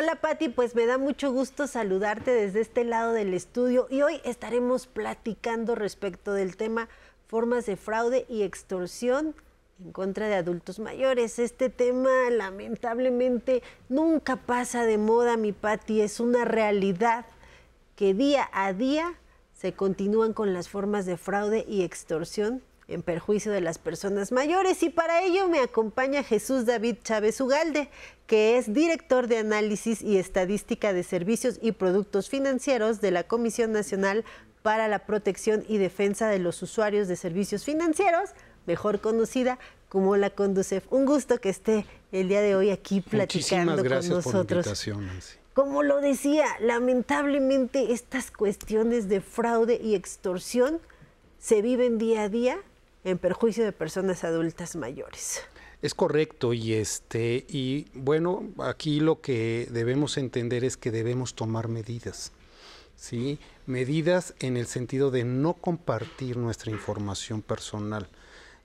Hola Patti, pues me da mucho gusto saludarte desde este lado del estudio y hoy estaremos platicando respecto del tema formas de fraude y extorsión en contra de adultos mayores. Este tema lamentablemente nunca pasa de moda, mi Patti, es una realidad que día a día se continúan con las formas de fraude y extorsión en perjuicio de las personas mayores. Y para ello me acompaña Jesús David Chávez Ugalde, que es director de análisis y estadística de servicios y productos financieros de la Comisión Nacional para la Protección y Defensa de los Usuarios de Servicios Financieros, mejor conocida como la Conducef. Un gusto que esté el día de hoy aquí platicando Muchísimas gracias Por la invitación, como lo decía, lamentablemente estas cuestiones de fraude y extorsión se viven día a día en perjuicio de personas adultas mayores. Es correcto y este y bueno, aquí lo que debemos entender es que debemos tomar medidas. ¿Sí? Medidas en el sentido de no compartir nuestra información personal.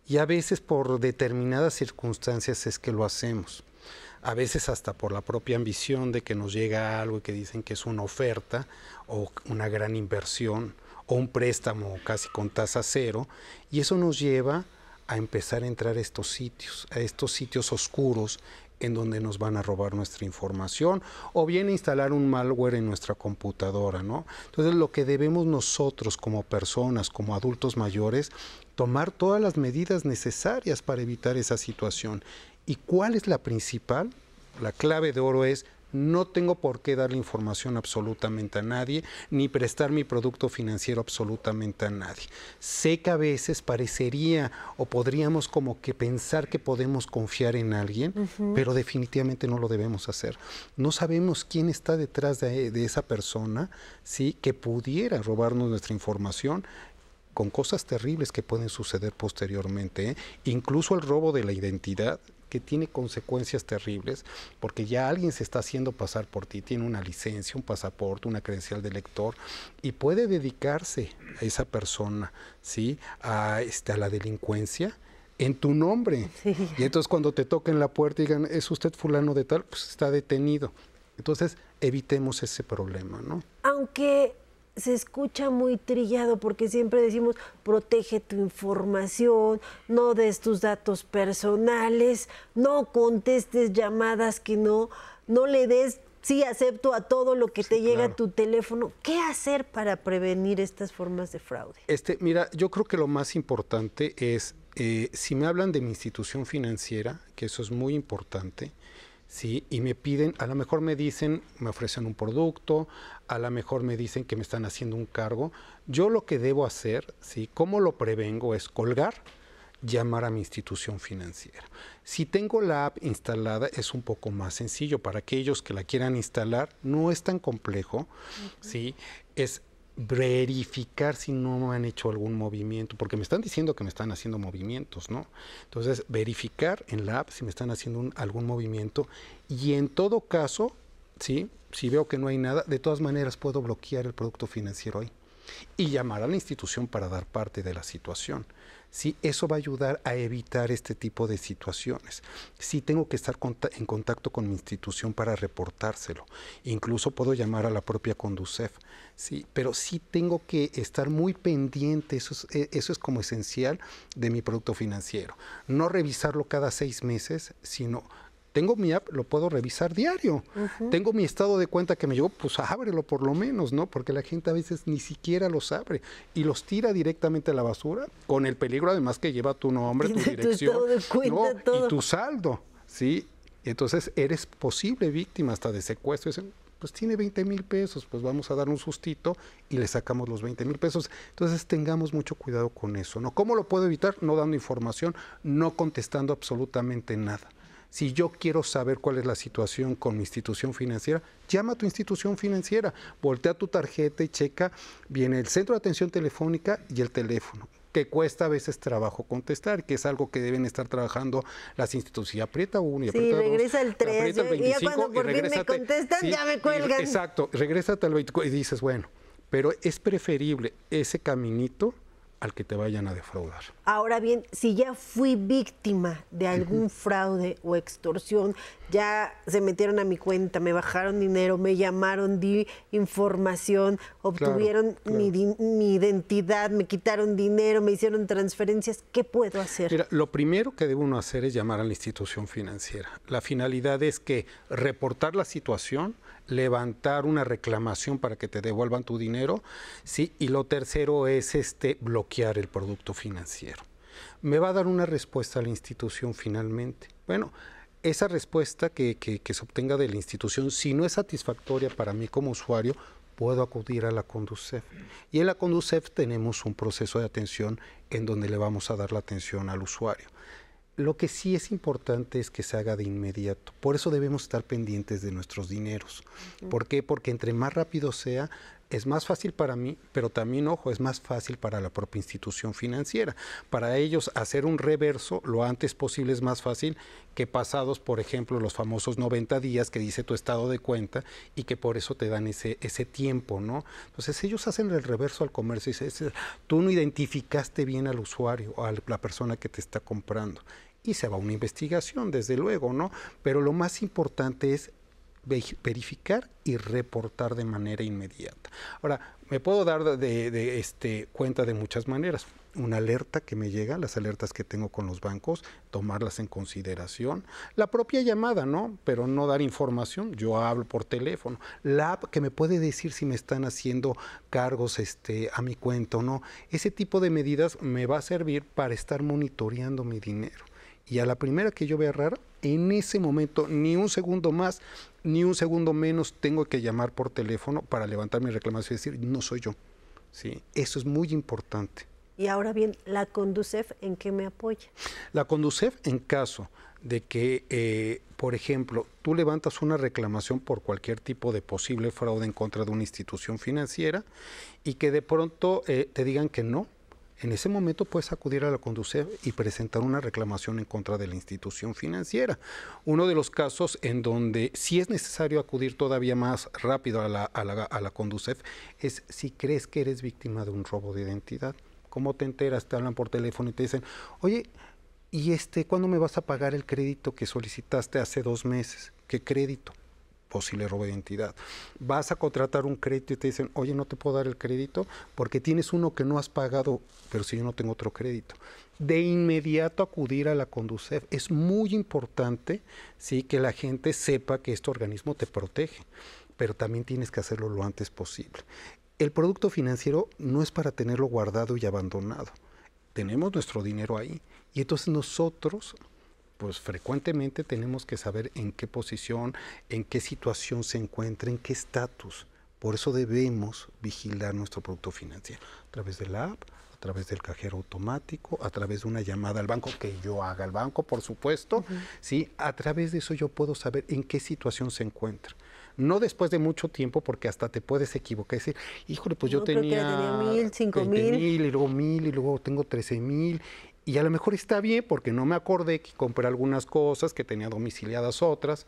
Y a veces por determinadas circunstancias es que lo hacemos. A veces hasta por la propia ambición de que nos llega algo y que dicen que es una oferta o una gran inversión o un préstamo casi con tasa cero, y eso nos lleva a empezar a entrar a estos sitios, a estos sitios oscuros en donde nos van a robar nuestra información o bien instalar un malware en nuestra computadora, ¿no? Entonces lo que debemos nosotros como personas, como adultos mayores, tomar todas las medidas necesarias para evitar esa situación. ¿Y cuál es la principal? La clave de oro es no tengo por qué darle información absolutamente a nadie, ni prestar mi producto financiero absolutamente a nadie. Sé que a veces parecería o podríamos como que pensar que podemos confiar en alguien, pero definitivamente no lo debemos hacer. No sabemos quién está detrás de, esa persona, ¿sí? Que pudiera robarnos nuestra información con cosas terribles que pueden suceder posteriormente. ¿eh? Incluso el robo de la identidad que tiene consecuencias terribles, porque ya alguien se está haciendo pasar por ti, tiene una licencia, un pasaporte, una credencial de lector, y puede dedicarse a esa persona, ¿sí? A, este, a la delincuencia en tu nombre. Y entonces cuando te toquen la puerta y digan, ¿es usted fulano de tal? Pues está detenido. Entonces, evitemos ese problema, ¿no? Aunque se escucha muy trillado porque siempre decimos protege tu información, no des tus datos personales, no contestes llamadas que no, no le des sí acepto a todo lo que te llega a tu teléfono. ¿Qué hacer para prevenir estas formas de fraude? Este, mira, yo creo que lo más importante es, eh, si me hablan de mi institución financiera, que eso es muy importante, y me piden, a lo mejor me dicen, me ofrecen un producto, a lo mejor me dicen que me están haciendo un cargo. Yo lo que debo hacer, ¿sí? ¿Cómo lo prevengo? Es colgar, llamar a mi institución financiera. Si tengo la app instalada es un poco más sencillo para aquellos que la quieran instalar, no es tan complejo, ¿sí? Es verificar si no me han hecho algún movimiento, porque me están diciendo que me están haciendo movimientos, ¿no? Entonces, verificar en la app si me están haciendo algún movimiento y en todo caso, ¿sí? Si veo que no hay nada, de todas maneras puedo bloquear el producto financiero ahí y llamar a la institución para dar parte de la situación. ¿sí? Eso va a ayudar a evitar este tipo de situaciones. Sí tengo que estar en contacto con mi institución para reportárselo. Incluso puedo llamar a la propia Conducef, ¿sí? Pero sí tengo que estar muy pendiente, eso es, e, eso es como esencial de mi producto financiero. No revisarlo cada seis meses, sino tengo mi app, lo puedo revisar diario. Tengo mi estado de cuenta que me llevo, pues ábrelo por lo menos, ¿no? Porque la gente a veces ni siquiera los abre y los tira directamente a la basura con el peligro además que lleva tu nombre, tu dirección y tu saldo, ¿sí? Entonces eres posible víctima hasta de secuestro. Dicen, pues tiene 20 mil pesos, pues vamos a dar un sustito y le sacamos los 20 mil pesos. Entonces tengamos mucho cuidado con eso, ¿no? ¿Cómo lo puedo evitar? No dando información, no contestando absolutamente nada. Si yo quiero saber cuál es la situación con mi institución financiera, llama a tu institución financiera, voltea tu tarjeta y checa, viene el centro de atención telefónica y el teléfono que cuesta a veces trabajo contestar, que es algo que deben estar trabajando las instituciones. aprieta uno y aprieta sí, regresa el 3, el y ya cuando por fin me contestan ya me cuelgan. exacto, regresa al 24 y dices, bueno, pero es preferible ese caminito al que te vayan a defraudar. Ahora bien, si ya fui víctima de algún fraude o extorsión, ya se metieron a mi cuenta, me bajaron dinero, me llamaron, di información, obtuvieron Mi, identidad, me quitaron dinero, me hicieron transferencias, ¿qué puedo hacer? Mira, lo primero que debe uno hacer es llamar a la institución financiera. La finalidad es que reportar la situación, levantar una reclamación para que te devuelvan tu dinero, ¿sí? y lo tercero es este el producto financiero. Me va a dar una respuesta a la institución finalmente. Bueno, esa respuesta que, que, se obtenga de la institución, si no es satisfactoria para mí como usuario, puedo acudir a la Conducef. Y en la Conducef tenemos un proceso de atención en donde le vamos a dar la atención al usuario. Lo que sí es importante es que se haga de inmediato. Por eso debemos estar pendientes de nuestros dineros. ¿Por qué? Porque entre más rápido sea, es más fácil para mí, pero también, ojo, es más fácil para la propia institución financiera. Para ellos hacer un reverso lo antes posible es más fácil que pasados, por ejemplo, los famosos 90 días que dice tu estado de cuenta y que por eso te dan ese, ese tiempo, ¿no? Entonces ellos hacen el reverso al comercio y dicen, tú no identificaste bien al usuario o a la persona que te está comprando. Y se va una investigación, desde luego, ¿no? Pero lo más importante es verificar y reportar de manera inmediata. Ahora, me puedo dar de, este, cuenta de muchas maneras. Una alerta que me llega, las alertas que tengo con los bancos, tomarlas en consideración. La propia llamada, ¿no? Pero no dar información. Yo hablo por teléfono. La app que me puede decir si me están haciendo cargos este, a mi cuenta o no. Ese tipo de medidas me va a servir para estar monitoreando mi dinero. Y a la primera que yo vea rara, en ese momento, ni un segundo más, ni un segundo menos, tengo que llamar por teléfono para levantar mi reclamación y decir, no soy yo. ¿Sí? Eso es muy importante. Y ahora bien, ¿la Conducef en qué me apoya? La Conducef en caso de que, eh, por ejemplo, tú levantas una reclamación por cualquier tipo de posible fraude en contra de una institución financiera y que de pronto eh, te digan que no, en ese momento puedes acudir a la Conducef y presentar una reclamación en contra de la institución financiera. Uno de los casos en donde sí es necesario acudir todavía más rápido a la, Conducef es si crees que eres víctima de un robo de identidad. ¿Cómo te enteras? Te hablan por teléfono y te dicen, oye, ¿y este cuándo me vas a pagar el crédito que solicitaste hace dos meses? ¿Qué crédito? o si le de identidad. Vas a contratar un crédito y te dicen, oye, no te puedo dar el crédito porque tienes uno que no has pagado, pero si yo no tengo otro crédito. De inmediato acudir a la Conducef. Es muy importante ¿sí? que la gente sepa que este organismo te protege, pero también tienes que hacerlo lo antes posible. El producto financiero no es para tenerlo guardado y abandonado. Tenemos nuestro dinero ahí y entonces nosotros pues frecuentemente tenemos que saber en qué posición, en qué situación se encuentra, en qué estatus. Por eso debemos vigilar nuestro producto financiero a través de la app, a través del cajero automático, a través de una llamada al banco que yo haga al banco, por supuesto. ¿sí? A través de eso yo puedo saber en qué situación se encuentra no después de mucho tiempo, porque hasta te puedes equivocar. Decir, híjole, pues yo tenía, tenía mil, cinco mil. y luego mil, y luego tengo trece mil, y a lo mejor está bien porque no me acordé que compré algunas cosas, que tenía domiciliadas otras,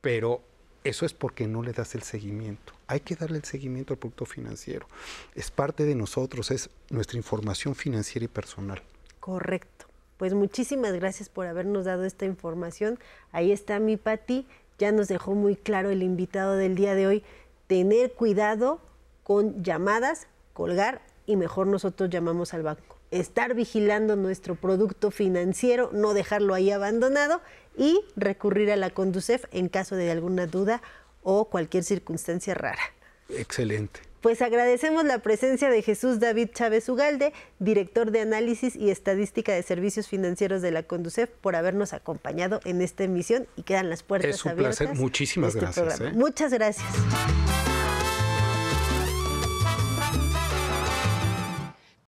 pero eso es porque no le das el seguimiento. Hay que darle el seguimiento al producto financiero. Es parte de nosotros, es nuestra información financiera y personal. Correcto. Pues muchísimas gracias por habernos dado esta información. Ahí está mi Pati. Ya nos dejó muy claro el invitado del día de hoy. Tener cuidado con llamadas, colgar y mejor nosotros llamamos al banco estar vigilando nuestro producto financiero, no dejarlo ahí abandonado y recurrir a la Conducef en caso de alguna duda o cualquier circunstancia rara. Excelente. Pues agradecemos la presencia de Jesús David Chávez Ugalde, director de análisis y estadística de servicios financieros de la Conducef, por habernos acompañado en esta emisión y quedan las puertas abiertas. Es un placer, muchísimas este gracias. ¿eh? Muchas gracias.